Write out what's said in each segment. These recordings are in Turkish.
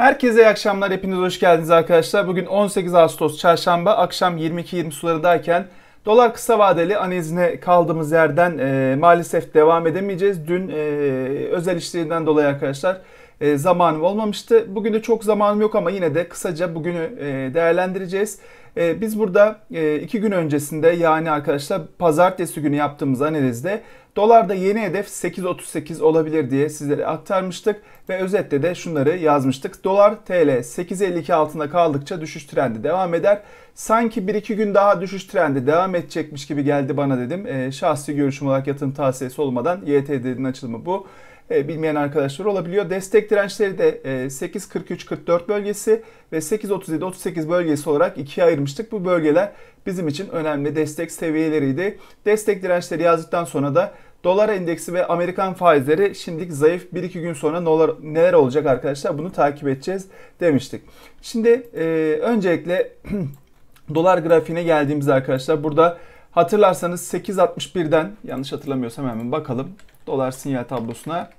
Herkese iyi akşamlar. Hepiniz hoş geldiniz arkadaşlar. Bugün 18 Ağustos Çarşamba akşam 22.20 sularındayken dolar kısa vadeli analizine kaldığımız yerden e, maalesef devam edemeyeceğiz. Dün e, özel işlerinden dolayı arkadaşlar e, zamanım olmamıştı. Bugün de çok zamanım yok ama yine de kısaca bugünü e, değerlendireceğiz. E, biz burada e, iki gün öncesinde yani arkadaşlar pazartesi günü yaptığımız analizde Dolarda yeni hedef 8.38 olabilir diye sizlere aktarmıştık ve özetle de şunları yazmıştık. Dolar TL 8.52 altında kaldıkça düşüş trendi devam eder. Sanki 1-2 gün daha düşüş trendi devam edecekmiş gibi geldi bana dedim. E, şahsi görüşüm olarak yatırım tavsiyesi olmadan YTD'nin açılımı bu. E, bilmeyen arkadaşlar olabiliyor. Destek dirençleri de e, 8.43-44 bölgesi ve 8.37-38 bölgesi olarak ikiye ayırmıştık. Bu bölgeler bizim için önemli destek seviyeleriydi. Destek dirençleri yazdıktan sonra da Dolar endeksi ve Amerikan faizleri şimdilik zayıf. 1-2 gün sonra neler olacak arkadaşlar bunu takip edeceğiz demiştik. Şimdi e, öncelikle dolar grafiğine geldiğimizde arkadaşlar burada hatırlarsanız 8.61'den yanlış hatırlamıyorsam hemen bakalım dolar sinyal tablosuna.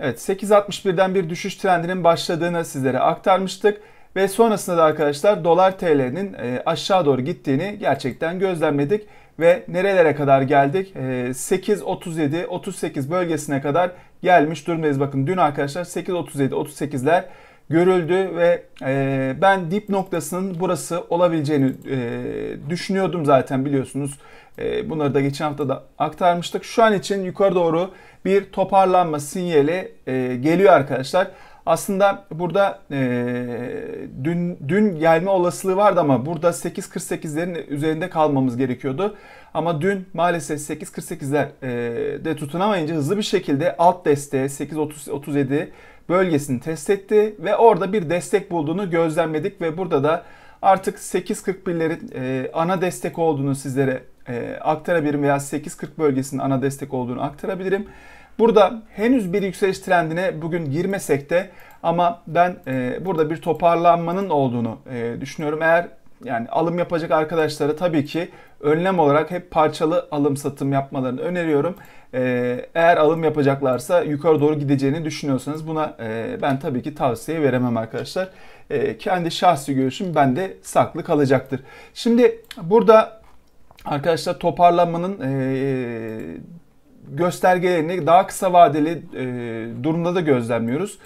Evet 8.61'den bir düşüş trendinin başladığını sizlere aktarmıştık. Ve sonrasında da arkadaşlar dolar TL'nin e, aşağı doğru gittiğini gerçekten gözlemledik ve nerelere kadar geldik? 8.37 e, 38 bölgesine kadar gelmiş durumdayız. Bakın dün arkadaşlar 8.37 38'ler görüldü ve e, ben dip noktasının burası olabileceğini düşünüyordum zaten biliyorsunuz. Bunları da geçen hafta da aktarmıştık. Şu an için yukarı doğru bir toparlanma sinyali geliyor arkadaşlar. Aslında burada e, dün dün gelme olasılığı vardı ama burada 8.48'lerin üzerinde kalmamız gerekiyordu. Ama dün maalesef 8.48'ler e, de tutunamayınca hızlı bir şekilde alt desteğe 8.37 bölgesini test etti ve orada bir destek bulduğunu gözlemledik ve burada da artık 8.41'lerin e, ana destek olduğunu sizlere e, aktarabilirim veya 8.40 bölgesinin ana destek olduğunu aktarabilirim. Burada henüz bir yükseliş trendine bugün girmesek de ama ben e, burada bir toparlanmanın olduğunu e, düşünüyorum. Eğer yani alım yapacak arkadaşlara tabii ki önlem olarak hep parçalı alım satım yapmalarını öneriyorum. Ee, eğer alım yapacaklarsa yukarı doğru gideceğini düşünüyorsanız buna e, ben tabii ki tavsiye veremem arkadaşlar. E, kendi şahsi görüşüm bende saklı kalacaktır. Şimdi burada arkadaşlar toparlanmanın e, göstergelerini daha kısa vadeli e, durumda da gözlemliyoruz.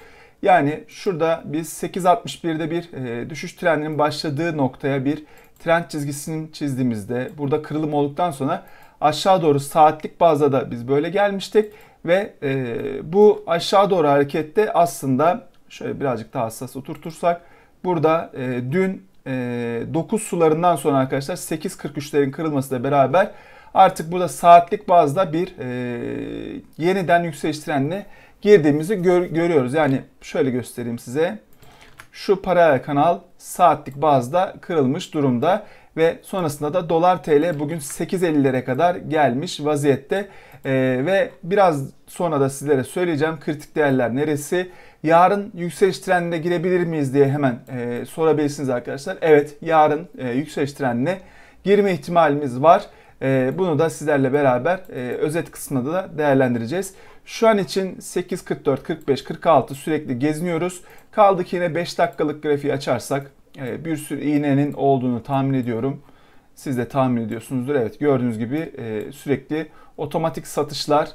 Yani şurada biz 8.61'de bir e, düşüş trendinin başladığı noktaya bir trend çizgisini çizdiğimizde burada kırılım olduktan sonra aşağı doğru saatlik bazda da biz böyle gelmiştik ve e, bu aşağı doğru harekette aslında şöyle birazcık daha hassas oturtursak burada e, dün e, 9 sularından sonra arkadaşlar 8.43'lerin kırılmasıyla beraber artık burada saatlik bazda bir e, yeniden yükseliş trenine girdiğimizi gör, görüyoruz. Yani şöyle göstereyim size. Şu paralel kanal saatlik bazda kırılmış durumda ve sonrasında da dolar TL bugün 8.50'lere kadar gelmiş vaziyette. Ee, ve biraz sonra da sizlere söyleyeceğim kritik değerler neresi. Yarın yükseliş trendine girebilir miyiz diye hemen e, sorabilirsiniz arkadaşlar. Evet yarın e, yükseliş trendine girme ihtimalimiz var. Ee, bunu da sizlerle beraber e, özet kısmında da değerlendireceğiz. Şu an için 8, 44, 45, 46 sürekli geziniyoruz. Kaldı ki yine 5 dakikalık grafiği açarsak e, bir sürü iğnenin olduğunu tahmin ediyorum. Siz de tahmin ediyorsunuzdur. Evet gördüğünüz gibi e, sürekli otomatik satışlar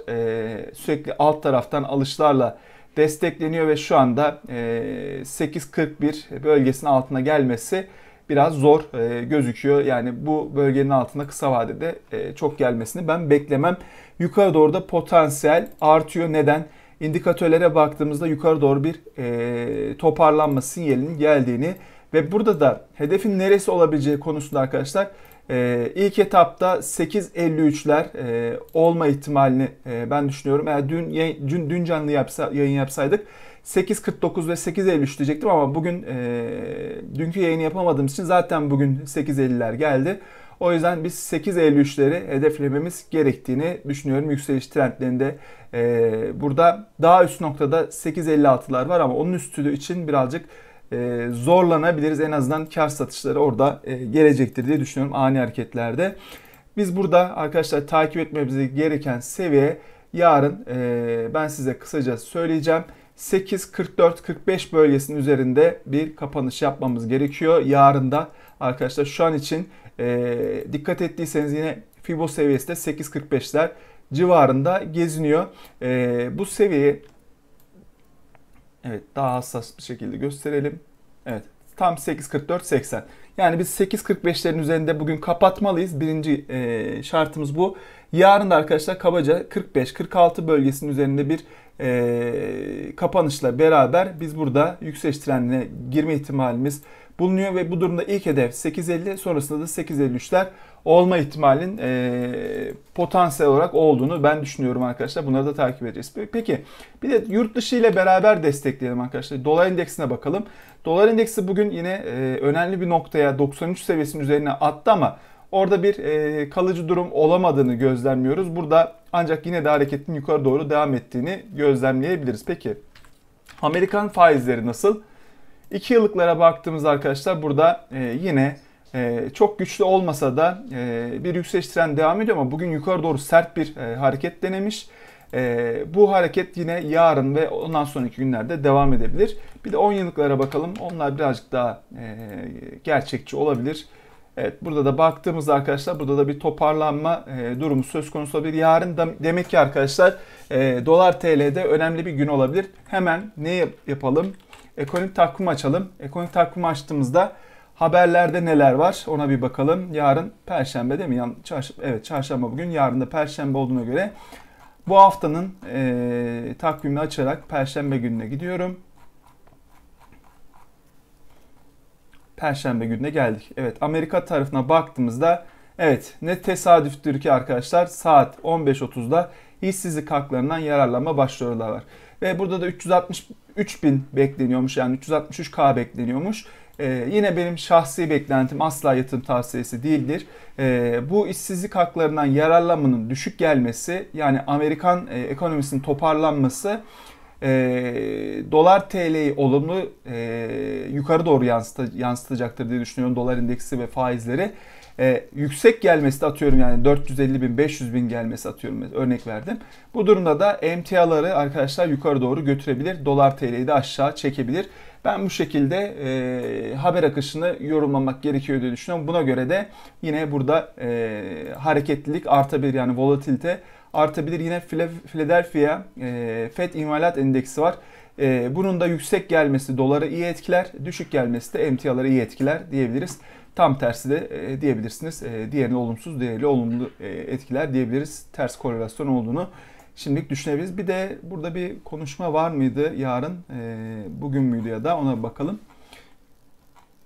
sürekli alt taraftan alışlarla destekleniyor ve şu anda 8.41 bölgesinin altına gelmesi biraz zor e, gözüküyor. Yani bu bölgenin altında kısa vadede e, çok gelmesini ben beklemem. Yukarı doğru da potansiyel artıyor. Neden? indikatörlere baktığımızda yukarı doğru bir e, toparlanma sinyalinin geldiğini ve burada da hedefin neresi olabileceği konusunda arkadaşlar e, ilk etapta 8.53'ler e, olma ihtimalini e, ben düşünüyorum. Eğer dün, dün, dün canlı yapsa, yayın yapsaydık 8.49 ve 8.53 diyecektim ama bugün e, dünkü yayını yapamadığım için zaten bugün 8.50'ler geldi. O yüzden biz 8.53'leri hedeflememiz gerektiğini düşünüyorum yükseliş trendlerinde. E, burada daha üst noktada 8.56'lar var ama onun üstü için birazcık e, zorlanabiliriz. En azından kar satışları orada e, gelecektir diye düşünüyorum ani hareketlerde. Biz burada arkadaşlar takip etmemiz gereken seviye yarın e, ben size kısaca söyleyeceğim. 8.44-45 bölgesinin üzerinde bir kapanış yapmamız gerekiyor. Yarın da arkadaşlar şu an için e, dikkat ettiyseniz yine Fibo seviyesi de 8.45'ler civarında geziniyor. E, bu seviyeyi evet daha hassas bir şekilde gösterelim. Evet tam 8.44-80. Yani biz 8.45'lerin üzerinde bugün kapatmalıyız. Birinci e, şartımız bu. Yarın da arkadaşlar kabaca 45-46 bölgesinin üzerinde bir e, kapanışla beraber biz burada yükseliş trendine girme ihtimalimiz bulunuyor ve bu durumda ilk hedef 8.50 sonrasında da 8.53'ler olma ihtimalin e, potansiyel olarak olduğunu ben düşünüyorum arkadaşlar. Bunları da takip edeceğiz. Peki bir de yurt dışı ile beraber destekleyelim arkadaşlar. Dolar endeksine bakalım. Dolar endeksi bugün yine e, önemli bir noktaya 93 seviyesinin üzerine attı ama Orada bir e, kalıcı durum olamadığını gözlemliyoruz. Burada ancak yine de hareketin yukarı doğru devam ettiğini gözlemleyebiliriz. Peki Amerikan faizleri nasıl? 2 yıllıklara baktığımız arkadaşlar burada e, yine e, çok güçlü olmasa da e, bir yükseliş trend devam ediyor ama bugün yukarı doğru sert bir e, hareket denemiş. E, bu hareket yine yarın ve ondan sonraki günlerde devam edebilir. Bir de 10 yıllıklara bakalım. Onlar birazcık daha e, gerçekçi olabilir. Evet burada da baktığımızda arkadaşlar burada da bir toparlanma e, durumu söz konusu olabilir. Yarın da, demek ki arkadaşlar e, dolar TL'de önemli bir gün olabilir. Hemen ne yapalım? Ekonomik takvim açalım. Ekonomik takvim açtığımızda haberlerde neler var ona bir bakalım. Yarın perşembe değil mi? yani çarş evet çarşamba bugün yarın da perşembe olduğuna göre bu haftanın e, takvimi açarak perşembe gününe gidiyorum. Perşembe gününe geldik. Evet Amerika tarafına baktığımızda evet ne tesadüftür ki arkadaşlar saat 15.30'da işsizlik haklarından yararlanma başvuruları var. Ve burada da 363 bin bekleniyormuş yani 363k bekleniyormuş. Ee, yine benim şahsi beklentim asla yatırım tavsiyesi değildir. Ee, bu işsizlik haklarından yararlanmanın düşük gelmesi yani Amerikan e, ekonomisinin toparlanması e, dolar TL'yi olumlu e, yukarı doğru yansıta, yansıtacaktır diye düşünüyorum dolar indeksi ve faizleri. E, yüksek gelmesi de atıyorum yani 450 bin 500 bin gelmesi atıyorum örnek verdim. Bu durumda da emtiaları arkadaşlar yukarı doğru götürebilir. Dolar TL'yi de aşağı çekebilir. Ben bu şekilde e, haber akışını yorumlamak gerekiyor diye düşünüyorum. Buna göre de yine burada e, hareketlilik artabilir yani volatilite artabilir. Yine Philadelphia e, FED imalat endeksi var. E, bunun da yüksek gelmesi doları iyi etkiler, düşük gelmesi de emtiaları iyi etkiler diyebiliriz. Tam tersi de e, diyebilirsiniz. diğerini olumsuz, diğeri olumlu etkiler diyebiliriz. Ters korelasyon olduğunu şimdilik düşünebiliriz. Bir de burada bir konuşma var mıydı yarın? bugün müydü ya da ona bakalım.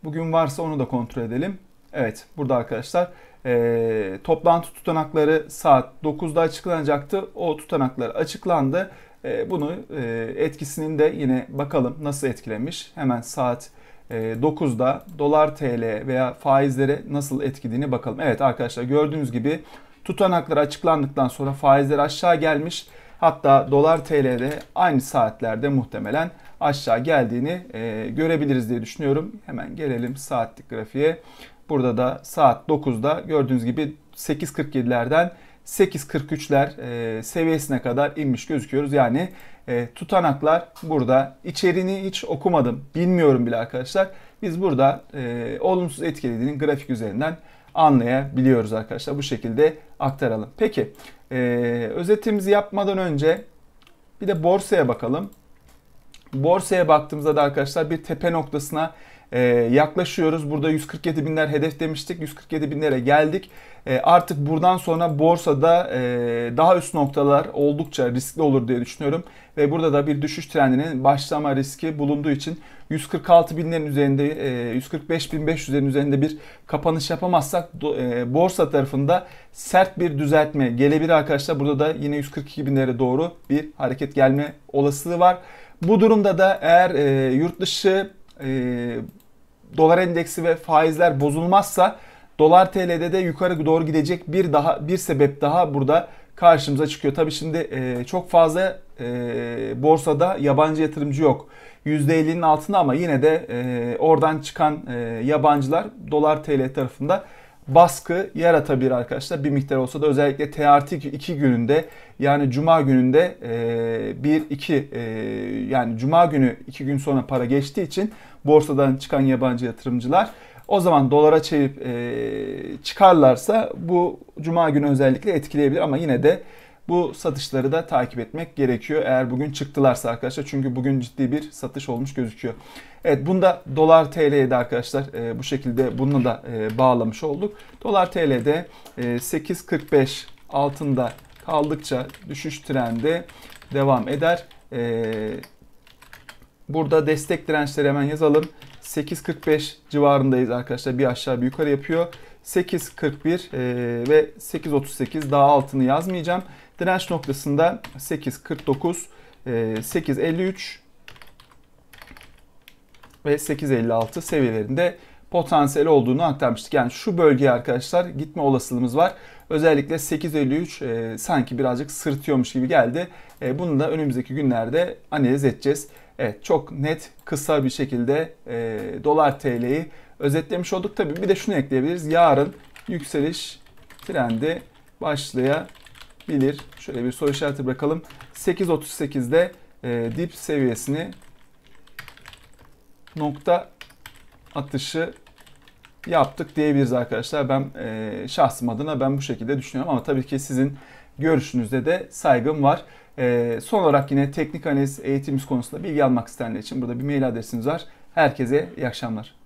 Bugün varsa onu da kontrol edelim. Evet burada arkadaşlar e, toplantı tutanakları saat 9'da açıklanacaktı. O tutanaklar açıklandı. E, bunu e, etkisinin de yine bakalım nasıl etkilemiş. Hemen saat 9'da e, dolar TL veya faizlere nasıl etkilediğini bakalım. Evet arkadaşlar gördüğünüz gibi tutanaklar açıklandıktan sonra faizler aşağı gelmiş. Hatta dolar TL'de aynı saatlerde muhtemelen aşağı geldiğini e, görebiliriz diye düşünüyorum. Hemen gelelim saatlik grafiğe. Burada da saat 9'da gördüğünüz gibi 8.47'lerden 8.43'ler e, seviyesine kadar inmiş gözüküyoruz. Yani e, tutanaklar burada. İçerini hiç okumadım. Bilmiyorum bile arkadaşlar. Biz burada e, olumsuz etkilediğini grafik üzerinden anlayabiliyoruz arkadaşlar. Bu şekilde aktaralım. Peki e, özetimizi yapmadan önce bir de borsaya bakalım. Borsaya baktığımızda da arkadaşlar bir tepe noktasına e, yaklaşıyoruz. Burada 147 binler hedef demiştik. 147 binlere geldik. E, artık buradan sonra borsada e, daha üst noktalar oldukça riskli olur diye düşünüyorum. Ve burada da bir düşüş trendinin başlama riski bulunduğu için 146 binlerin üzerinde, e, 145 bin 500'lerin üzerinde bir kapanış yapamazsak e, borsa tarafında sert bir düzeltme gelebilir arkadaşlar. Burada da yine 142 binlere doğru bir hareket gelme olasılığı var. Bu durumda da eğer e, yurt dışı e, dolar endeksi ve faizler bozulmazsa dolar TL'de de yukarı doğru gidecek bir daha bir sebep daha burada karşımıza çıkıyor. Tabi şimdi e, çok fazla e, borsada yabancı yatırımcı yok. %50'nin altında ama yine de e, oradan çıkan e, yabancılar dolar TL tarafında baskı yaratabilir arkadaşlar. Bir miktar olsa da özellikle teartik 2 gününde yani cuma gününde 1-2 e, e, yani cuma günü 2 gün sonra para geçtiği için borsadan çıkan yabancı yatırımcılar o zaman dolara çevirip e, çıkarlarsa bu cuma günü özellikle etkileyebilir ama yine de bu satışları da takip etmek gerekiyor. Eğer bugün çıktılarsa arkadaşlar çünkü bugün ciddi bir satış olmuş gözüküyor. Evet bunda dolar TL'ye de arkadaşlar e, bu şekilde bunu da e, bağlamış olduk. Dolar TL'de e, 8.45 altında kaldıkça düşüş trendi devam eder. E, burada destek dirençleri hemen yazalım. 8.45 civarındayız arkadaşlar. Bir aşağı bir yukarı yapıyor. 8.41 e, ve 8.38 daha altını yazmayacağım. Direnç noktasında 8.49, 8.53 e, ve 8.56 seviyelerinde potansiyel olduğunu aktarmıştık. Yani şu bölgeye arkadaşlar gitme olasılığımız var. Özellikle 8.53 e, sanki birazcık sırtıyormuş gibi geldi. E, bunu da önümüzdeki günlerde analiz edeceğiz. Evet çok net kısa bir şekilde e, dolar TL'yi özetlemiş olduk. Tabii bir de şunu ekleyebiliriz. Yarın yükseliş trendi başlayabilir bilir. Şöyle bir soru işareti bırakalım. 8.38'de e, dip seviyesini nokta atışı yaptık diyebiliriz arkadaşlar. Ben e, şahsım adına ben bu şekilde düşünüyorum ama tabii ki sizin görüşünüzde de saygım var. E, son olarak yine teknik analiz eğitimimiz konusunda bilgi almak isteyenler için burada bir mail adresimiz var. Herkese iyi akşamlar.